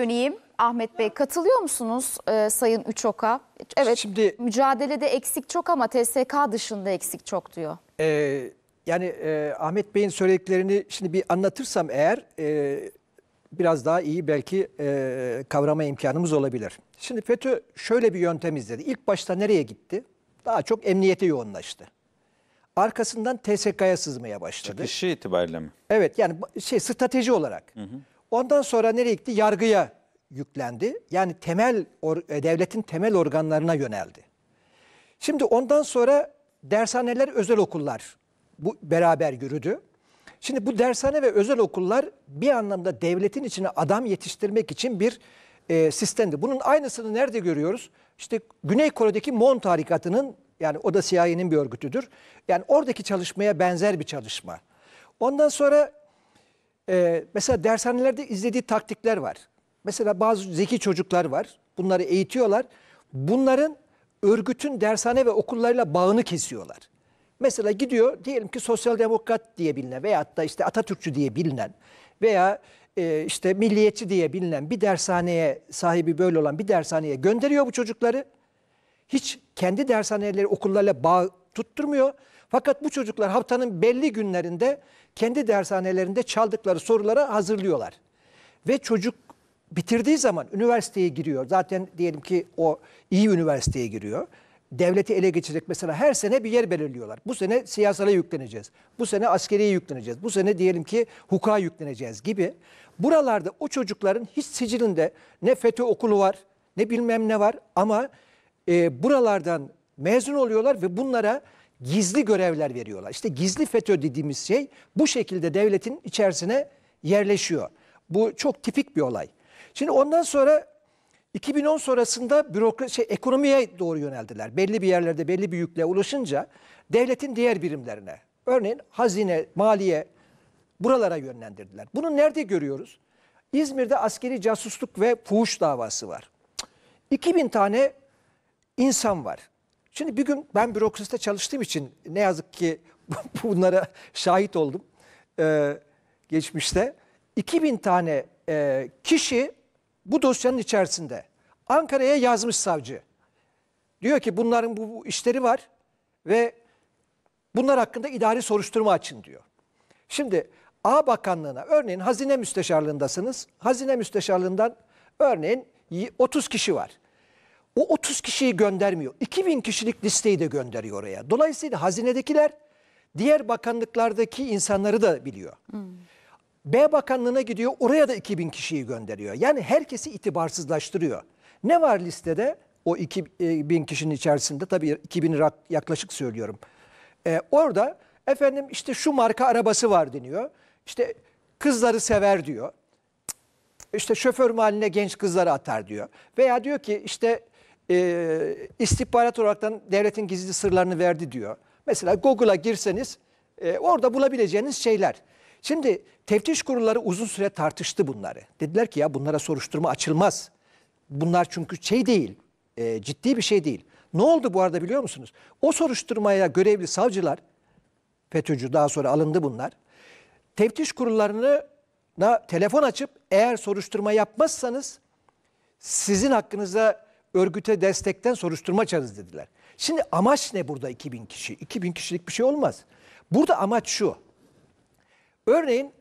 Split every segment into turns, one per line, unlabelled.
döneyim. Ahmet Bey katılıyor musunuz e, Sayın Üçok'a? Evet Şimdi, mücadelede eksik çok ama TSK dışında eksik çok diyor. E, yani e, Ahmet Bey'in söylediklerini şimdi bir anlatırsam eğer e, biraz daha iyi belki e, kavrama imkanımız olabilir. Şimdi FETÖ şöyle bir yöntem izledi. İlk başta nereye gitti? Daha çok emniyete yoğunlaştı. Arkasından TSK'ya sızmaya başladı. Çıkışı
itibariyle mi?
Evet yani şey strateji olarak. Hı hı. Ondan sonra nereye gitti? Yargıya yüklendi. Yani temel e, devletin temel organlarına yöneldi. Şimdi ondan sonra dershaneler, özel okullar bu beraber yürüdü. Şimdi bu dershane ve özel okullar bir anlamda devletin içine adam yetiştirmek için bir e, sistemdi. Bunun aynısını nerede görüyoruz? İşte Güney Kore'deki Mon tarikatının yani o da CIA'nin bir örgütüdür. Yani oradaki çalışmaya benzer bir çalışma. Ondan sonra e, mesela dershanelerde izlediği taktikler var. Mesela bazı zeki çocuklar var. Bunları eğitiyorlar. Bunların örgütün dershane ve okullarıyla bağını kesiyorlar. Mesela gidiyor diyelim ki sosyal demokrat diye bilinen veya hatta işte Atatürkçü diye bilinen veya e, işte milliyetçi diye bilinen bir dershaneye sahibi böyle olan bir dershaneye gönderiyor bu çocukları. Hiç kendi dershaneleri okullarla bağ tutturmuyor. Fakat bu çocuklar haftanın belli günlerinde kendi dershanelerinde çaldıkları sorulara hazırlıyorlar. Ve çocuk bitirdiği zaman üniversiteye giriyor. Zaten diyelim ki o iyi üniversiteye giriyor. Devleti ele geçirecek mesela her sene bir yer belirliyorlar. Bu sene siyasala yükleneceğiz. Bu sene askeriye yükleneceğiz. Bu sene diyelim ki hukuka yükleneceğiz gibi. Buralarda o çocukların hiç sicilinde ne FETÖ okulu var ne bilmem ne var ama e, buralardan mezun oluyorlar ve bunlara gizli görevler veriyorlar. İşte gizli FETÖ dediğimiz şey bu şekilde devletin içerisine yerleşiyor. Bu çok tipik bir olay. Şimdi ondan sonra 2010 sonrasında bürokrasi şey, ekonomiye doğru yöneldiler. Belli bir yerlerde belli bir yükle ulaşınca devletin diğer birimlerine. Örneğin hazine, maliye buralara yönlendirdiler. Bunu nerede görüyoruz? İzmir'de askeri casusluk ve fuhuş davası var. 2000 tane insan var. Şimdi bir gün ben bürokraside çalıştığım için ne yazık ki bunlara şahit oldum ee, geçmişte. 2000 tane e, kişi bu dosyanın içerisinde Ankara'ya yazmış savcı. Diyor ki bunların bu, bu işleri var ve bunlar hakkında idari soruşturma açın diyor. Şimdi A Bakanlığı'na örneğin Hazine Müsteşarlığındasınız. Hazine Müsteşarlığından örneğin 30 kişi var o 30 kişiyi göndermiyor. 2000 kişilik listeyi de gönderiyor oraya. Dolayısıyla hazinedekiler diğer bakanlıklardaki insanları da biliyor. Hmm. B bakanlığına gidiyor oraya da 2000 kişiyi gönderiyor. Yani herkesi itibarsızlaştırıyor. Ne var listede? O 2000 e, kişinin içerisinde tabii 2000 yaklaşık söylüyorum. Ee, orada efendim işte şu marka arabası var deniyor. İşte kızları sever diyor. İşte şoför mahalline genç kızları atar diyor. Veya diyor ki işte e, istihbarat olaraktan devletin gizli sırlarını verdi diyor. Mesela Google'a girseniz e, orada bulabileceğiniz şeyler. Şimdi teftiş kurulları uzun süre tartıştı bunları. Dediler ki ya bunlara soruşturma açılmaz. Bunlar çünkü şey değil, e, ciddi bir şey değil. Ne oldu bu arada biliyor musunuz? O soruşturmaya görevli savcılar, FETÖ'cü daha sonra alındı bunlar. Teftiş kurullarını telefon açıp eğer soruşturma yapmazsanız sizin hakkınıza örgüte destekten soruşturma açarız dediler. Şimdi amaç ne burada 2000 kişi? 2000 kişilik bir şey olmaz. Burada amaç şu. Örneğin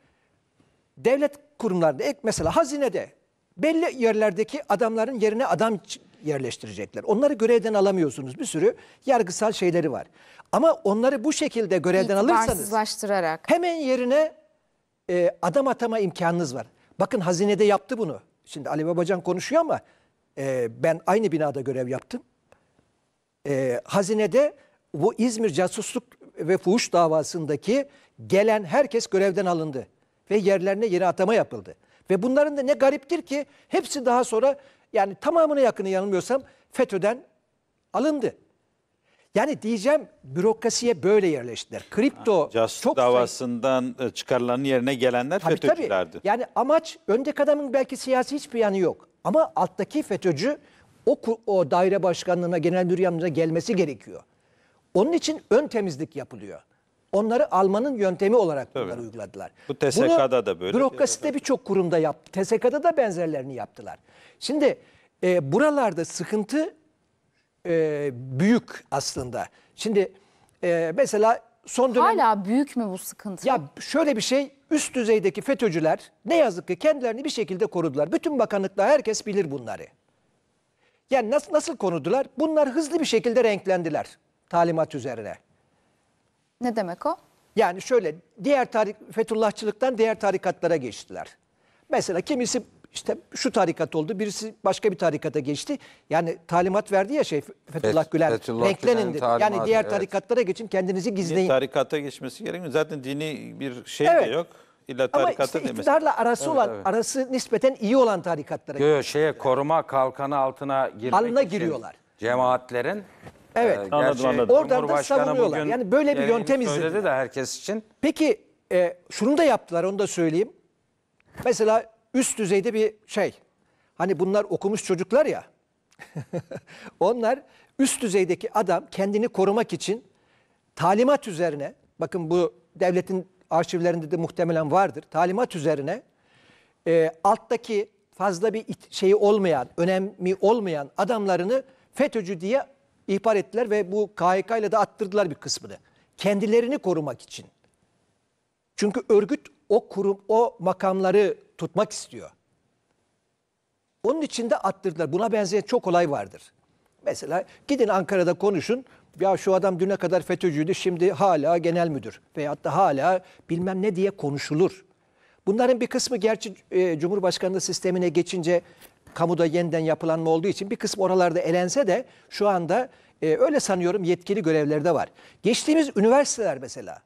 devlet kurumlarında mesela hazinede belli yerlerdeki adamların yerine adam yerleştirecekler. Onları görevden alamıyorsunuz. Bir sürü yargısal şeyleri var. Ama onları bu şekilde görevden alırsanız hemen yerine e, adam atama imkanınız var. Bakın hazinede yaptı bunu. Şimdi Ali Babacan konuşuyor ama e, ben aynı binada görev yaptım. E, hazinede bu İzmir casusluk ve fuhuş davasındaki gelen herkes görevden alındı. Ve yerlerine yeni atama yapıldı. Ve bunların da ne gariptir ki hepsi daha sonra yani tamamına yakını yanılmıyorsam FETÖ'den alındı. Yani diyeceğim bürokrasiye böyle yerleştiler.
Kripto Just çok davasından sayı... E, çıkarılanın yerine gelenler tabii, FETÖ'cülerdi. Tabii.
Yani amaç önde adamın belki siyasi hiçbir yanı yok. Ama alttaki FETÖ'cü o, o daire başkanlığına, genel müdür yardımcısına gelmesi gerekiyor. Onun için ön temizlik yapılıyor. Onları almanın yöntemi olarak bunları Tabii. uyguladılar. Bu TSK'da Bunu da böyle. Bürokraside birçok kurumda yaptı. TSK'da da benzerlerini yaptılar. Şimdi e, buralarda sıkıntı e, büyük aslında. Şimdi e, mesela son dönem... Hala büyük mü bu sıkıntı? Ya şöyle bir şey üst düzeydeki FETÖ'cüler ne yazık ki kendilerini bir şekilde korudular. Bütün bakanlıkta herkes bilir bunları. Yani nasıl, nasıl korudular? Bunlar hızlı bir şekilde renklendiler talimat üzerine. Ne demek o? Yani şöyle diğer tarik, Fethullahçılıktan diğer tarikatlara geçtiler. Mesela kimisi işte şu tarikat oldu. Birisi başka bir tarikata geçti. Yani talimat verdi ya şey Fethullah Fet, Gülen. Fethullah Renklenin dedi. Talimat, yani diğer evet. tarikatlara geçin kendinizi gizleyin. Niye
tarikata geçmesi gerekmiyor. Zaten dini bir şey evet. de yok. İlla tarikata Ama işte demesi. arası evet, olan, evet.
arası nispeten iyi olan tarikatlara giriyor.
Şeye koruma kalkanı altına girmek Alına giriyorlar. Cemaatlerin. Evet. E, anladım, anladım. Oradan da savunuyorlar. Yani böyle bir yöntem izledi. de herkes için.
Peki e, şunu da yaptılar onu da söyleyeyim. Mesela üst düzeyde bir şey. Hani bunlar okumuş çocuklar ya. onlar üst düzeydeki adam kendini korumak için talimat üzerine bakın bu devletin arşivlerinde de muhtemelen vardır. Talimat üzerine e, alttaki fazla bir şeyi olmayan, önemli olmayan adamlarını FETÖ'cü diye ihbar ettiler ve bu KHK ile de attırdılar bir kısmını. Kendilerini korumak için. Çünkü örgüt o kurum o makamları tutmak istiyor. Onun için de attırdılar. Buna benzeyen çok olay vardır. Mesela gidin Ankara'da konuşun. Ya şu adam düne kadar FETÖ'cüydü şimdi hala genel müdür. Veyahut da hala bilmem ne diye konuşulur. Bunların bir kısmı gerçi e, Cumhurbaşkanlığı sistemine geçince kamuda yeniden yapılanma olduğu için bir kısmı oralarda elense de şu anda e, öyle sanıyorum yetkili görevlerde var. Geçtiğimiz üniversiteler mesela.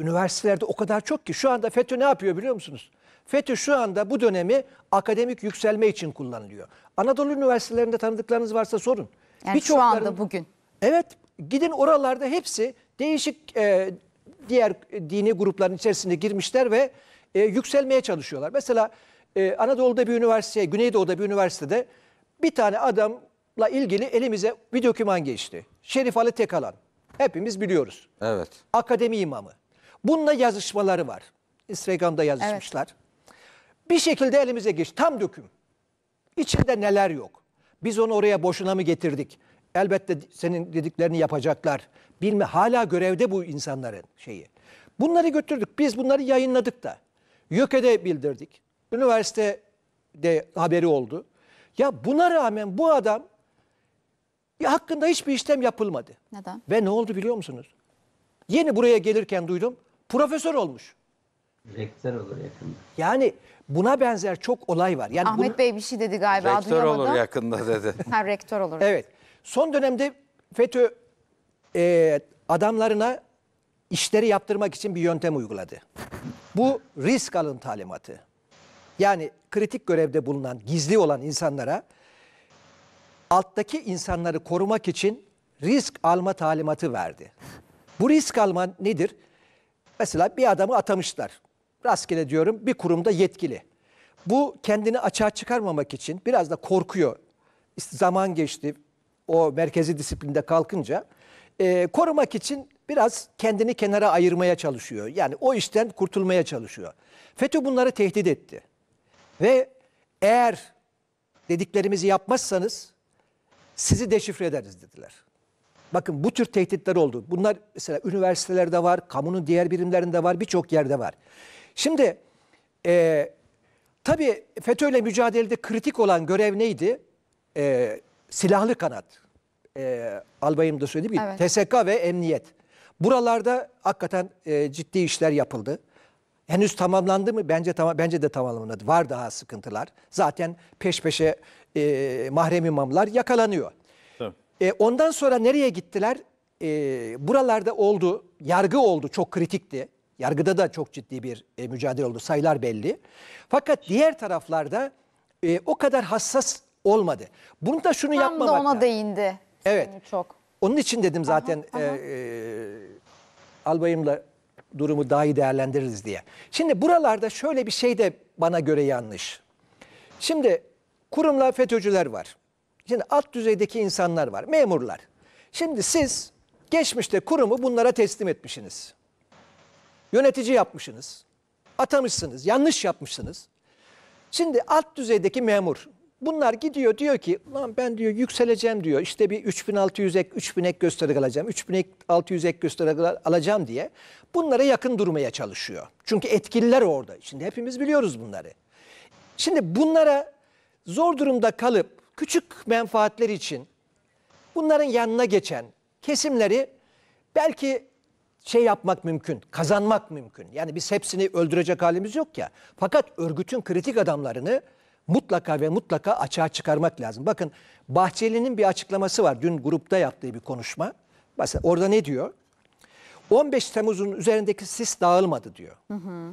Üniversitelerde o kadar çok ki şu anda FETÖ ne yapıyor biliyor musunuz? FETÖ şu anda bu dönemi akademik yükselme için kullanılıyor. Anadolu üniversitelerinde tanıdıklarınız varsa sorun. Yani şu anda bugün. Evet gidin oralarda hepsi değişik e, diğer dini grupların içerisinde girmişler ve e, yükselmeye çalışıyorlar. Mesela e, Anadolu'da bir üniversite, Güneydoğu'da bir üniversitede bir tane adamla ilgili elimize bir doküman geçti. Şerif Ali Tekalan. Hepimiz biliyoruz. Evet. Akademi imamı. Bununla yazışmaları var. Instagram'da yazışmışlar. Evet. Bir şekilde elimize geç. Tam döküm. İçinde neler yok. Biz onu oraya boşuna mı getirdik? Elbette senin dediklerini yapacaklar. Bilme hala görevde bu insanların şeyi. Bunları götürdük. Biz bunları yayınladık da. YÖK'e bildirdik. Üniversitede haberi oldu. Ya buna rağmen bu adam ya hakkında hiçbir işlem yapılmadı. Neden? Ve ne oldu biliyor musunuz? Yeni buraya gelirken duydum. Profesör olmuş. Rektör olur yakında. Yani Buna benzer çok olay var. Yani Ahmet bunu... Bey bir şey dedi galiba. Rektör duyamadım. olur
yakında dedi.
ha rektör olur. Evet. Son dönemde FETÖ e, adamlarına işleri yaptırmak için bir yöntem uyguladı. Bu risk alın talimatı. Yani kritik görevde bulunan, gizli olan insanlara alttaki insanları korumak için risk alma talimatı verdi. Bu risk alma nedir? Mesela bir adamı atamışlar rastgele diyorum bir kurumda yetkili. Bu kendini açığa çıkarmamak için biraz da korkuyor. Zaman geçti o merkezi disiplinde kalkınca. E, korumak için biraz kendini kenara ayırmaya çalışıyor. Yani o işten kurtulmaya çalışıyor. FETÖ bunları tehdit etti. Ve eğer dediklerimizi yapmazsanız sizi deşifre ederiz dediler. Bakın bu tür tehditler oldu. Bunlar mesela üniversitelerde var, kamunun diğer birimlerinde var, birçok yerde var. Şimdi e, tabii FETÖ'yle mücadelede kritik olan görev neydi? E, silahlı kanat. E, albayım da söyledi. Evet. TSK ve emniyet. Buralarda hakikaten e, ciddi işler yapıldı. Henüz tamamlandı mı? Bence tamam bence de tamamlanmadı. Var daha sıkıntılar. Zaten peş peşe e, mahrem imamlar yakalanıyor. E, ondan sonra nereye gittiler? E, buralarda oldu, yargı oldu çok kritikti. Yargıda da çok ciddi bir e, mücadele oldu. Sayılar belli. Fakat diğer taraflarda e, o kadar hassas olmadı. Bunu da şunu Tam yapmamak da ona değindi. Evet. Çok. Onun için dedim zaten e, aha, aha. E, e, albayımla durumu daha iyi değerlendiririz diye. Şimdi buralarda şöyle bir şey de bana göre yanlış. Şimdi kurumla FETÖ'cüler var. Şimdi alt düzeydeki insanlar var, memurlar. Şimdi siz geçmişte kurumu bunlara teslim etmişsiniz. Yönetici yapmışsınız. Atamışsınız. Yanlış yapmışsınız. Şimdi alt düzeydeki memur bunlar gidiyor diyor ki lan ben diyor yükseleceğim diyor. işte bir 3600 ek 3000 ek gösterge alacağım. 3600 ek gösterge alacağım diye bunlara yakın durmaya çalışıyor. Çünkü etkililer orada. Şimdi hepimiz biliyoruz bunları. Şimdi bunlara zor durumda kalıp küçük menfaatler için bunların yanına geçen kesimleri belki şey yapmak mümkün, kazanmak mümkün. Yani biz hepsini öldürecek halimiz yok ya. Fakat örgütün kritik adamlarını mutlaka ve mutlaka açığa çıkarmak lazım. Bakın Bahçeli'nin bir açıklaması var. Dün grupta yaptığı bir konuşma. Mesela orada ne diyor? 15 Temmuz'un üzerindeki sis dağılmadı diyor. Hı hı.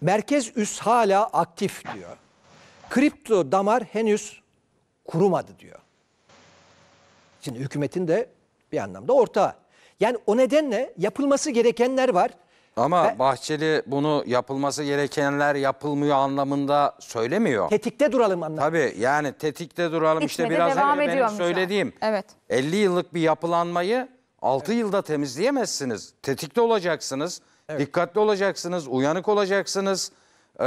Merkez üst hala aktif diyor. Kripto damar henüz kurumadı diyor. Şimdi hükümetin de bir anlamda ortağı. Yani o nedenle yapılması gerekenler var. Ama
Ve- Bahçeli bunu yapılması gerekenler yapılmıyor anlamında söylemiyor.
Tetikte duralım anlamında.
Tabii yani tetikte duralım işte Gitmede biraz devam evvel benim söylediğim. Evet. 50 yıllık bir yapılanmayı 6 yılda temizleyemezsiniz. Tetikte olacaksınız, dikkatli olacaksınız, uyanık olacaksınız. Ee,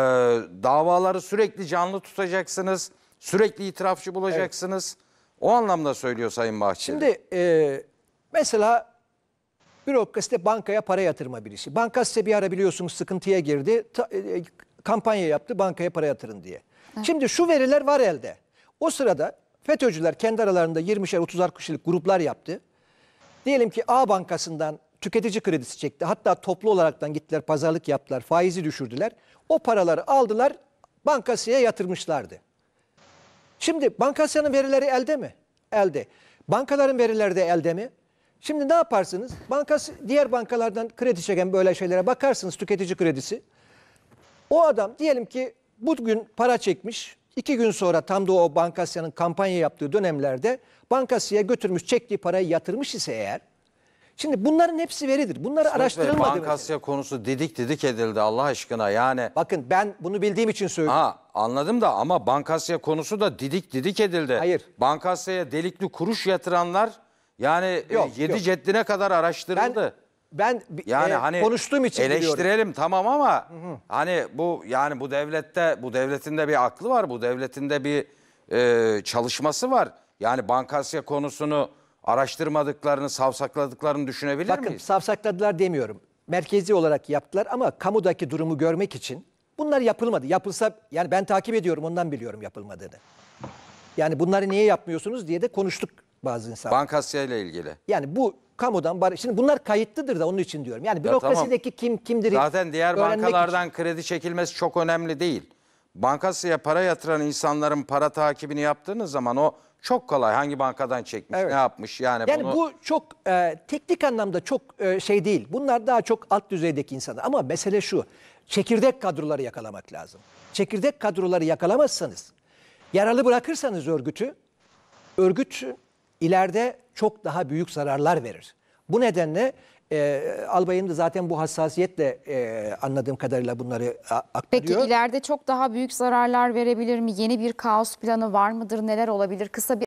davaları sürekli canlı tutacaksınız, sürekli itirafçı bulacaksınız. O anlamda söylüyor Sayın Bahçeli.
Şimdi e, mesela Bürokrasi de bankaya para yatırma birisi. Banka size bir ara biliyorsunuz sıkıntıya girdi. Ta, e, e, kampanya yaptı bankaya para yatırın diye. Evet. Şimdi şu veriler var elde. O sırada FETÖ'cüler kendi aralarında 20'şer 30'ar kişilik gruplar yaptı. Diyelim ki A bankasından tüketici kredisi çekti. Hatta toplu olaraktan gittiler pazarlık yaptılar, faizi düşürdüler. O paraları aldılar, bankasıya yatırmışlardı. Şimdi bankasının verileri elde mi? Elde. Bankaların verileri de elde mi? Şimdi ne yaparsınız? Bankası, diğer bankalardan kredi çeken böyle şeylere bakarsınız tüketici kredisi. O adam diyelim ki bugün para çekmiş. iki gün sonra tam da o bankasyanın kampanya yaptığı dönemlerde bankasıya götürmüş çektiği parayı yatırmış ise eğer. Şimdi bunların hepsi veridir. Bunları İsmet araştırılmadı. bankasya
mesela. konusu didik didik edildi Allah aşkına yani. Bakın ben bunu bildiğim için söylüyorum. Ha, anladım da ama bankasya konusu da didik didik edildi. Hayır. Bankasya'ya delikli kuruş yatıranlar yani e, Yok, 7 yok. ceddine kadar
araştırıldı. Ben ben yani e, hani konuştuğum için eleştirelim
biliyorum. tamam ama hani bu yani bu devlette bu devletinde bir aklı var. Bu devletinde bir e, çalışması var. Yani Bankasya konusunu araştırmadıklarını,
savsakladıklarını
düşünebilir Bakın miyiz?
savsakladılar demiyorum. Merkezi olarak yaptılar ama kamudaki durumu görmek için bunlar yapılmadı. Yapılsa yani ben takip ediyorum ondan biliyorum yapılmadığını. Yani bunları niye yapmıyorsunuz diye de konuştuk bazı insanlar.
Bankasyayla ilgili.
Yani bu kamudan bar şimdi bunlar kayıtlıdır da onun için diyorum. Yani bürokrasideki tamam. kim kimdir? Zaten diğer bankalardan
için. kredi çekilmesi çok önemli değil. Bankasya para yatıran insanların para takibini yaptığınız zaman o çok kolay. Hangi bankadan çekmiş, evet. ne yapmış yani, yani bunu... bu
çok e, teknik anlamda çok e, şey değil. Bunlar daha çok alt düzeydeki insanlar. Ama mesele şu, çekirdek kadroları yakalamak lazım. Çekirdek kadroları yakalamazsanız, yaralı bırakırsanız örgütü, örgüt ileride çok daha büyük zararlar verir. Bu nedenle e, albayım da zaten bu hassasiyetle e, anladığım kadarıyla bunları aktarıyor. Peki
ileride çok daha büyük zararlar verebilir mi? Yeni bir kaos planı var mıdır? Neler olabilir? Kısa bir